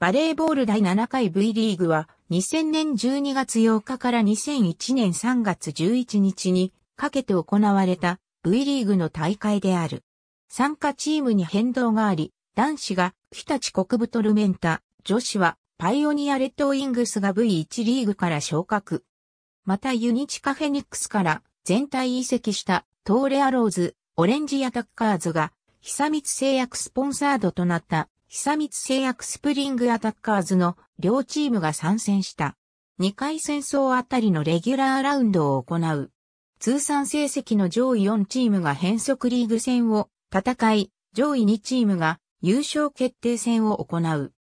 バレーボール第7回 V リーグは2000年12月8日から2001年3月11日にかけて行われた V リーグの大会である。参加チームに変動があり、男子が日立国部トルメンタ、女子はパイオニアレッドウィングスが V1 リーグから昇格。またユニチカフェニックスから全体移籍したトーレアローズ、オレンジアタッカーズが久光製薬スポンサードとなった久光製薬スプリングアタッカーズの両チームが参戦した。2回戦争あたりのレギュラーラウンドを行う。通算成績の上位4チームが変則リーグ戦を戦い、上位2チームが優勝決定戦を行う。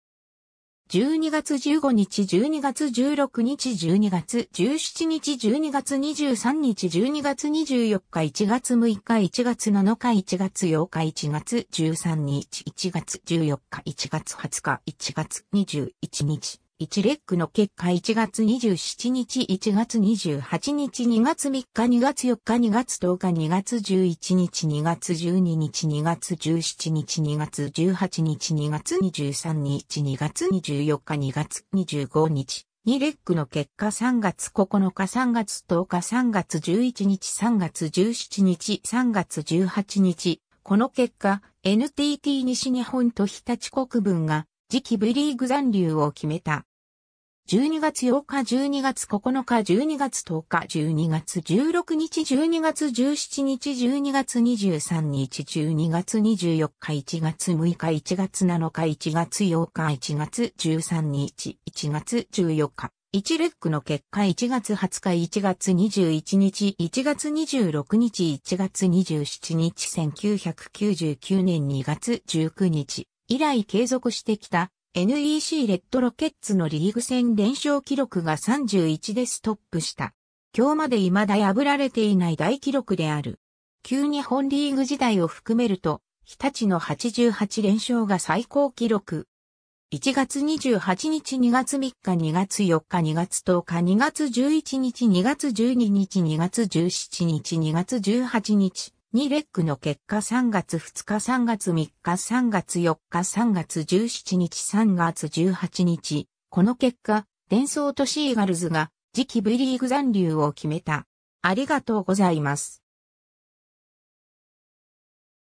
12月15日、12月16日、12月17日、12月23日、12月24日、1月6日、1月7日、1月8日、1月13日、1月14日、1月20日、1月21日。1レックの結果1月27日1月28日2月3日2月4日2月10日2月11日2月12日2月17日2月18日2月23日2月24日2月25日2レックの結果3月9日3月10日3月11日3月17日3月18日この結果 NTT 西日本と日立国分が次期 V リーグ残留を決めた。12月8日、12月9日、12月10日、12月16日、12月17日、12月23日、12月24日、1月6日、1月7日、1月8日、1月13日、1月14日。1レックの結果1月20日1月21日1月26日1月27日1999年2月19日以来継続してきた NEC レッドロケッツのリーグ戦連勝記録が31でストップした。今日まで未だ破られていない大記録である。旧日本リーグ時代を含めると、日立の88連勝が最高記録。1月28日、2月3日、2月4日、2月10日、2月11日、2月12日、2月17日、2月18日、2レックの結果3月2日3月3日3月4日3月17日3月18日、この結果、伝送とシーガルズが次期 V リーグ残留を決めた。ありがとうございます。